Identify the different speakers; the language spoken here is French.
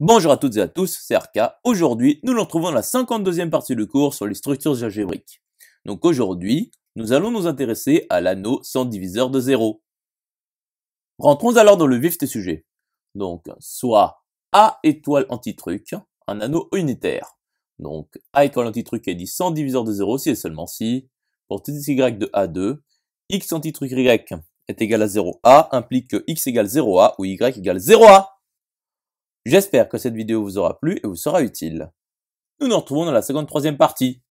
Speaker 1: Bonjour à toutes et à tous, c'est Arca. Aujourd'hui, nous nous retrouvons dans la 52e partie du cours sur les structures algébriques. Donc aujourd'hui, nous allons nous intéresser à l'anneau sans diviseur de zéro. Rentrons alors dans le vif des sujets. Donc, soit A étoile anti-truc, un anneau unitaire. Donc, A étoile anti-truc est dit sans diviseur de zéro si et seulement si, pour tout y de A2, X anti-truc Y est égal à 0A implique que X égale 0A ou Y égale 0A. J'espère que cette vidéo vous aura plu et vous sera utile. Nous nous retrouvons dans la seconde troisième partie.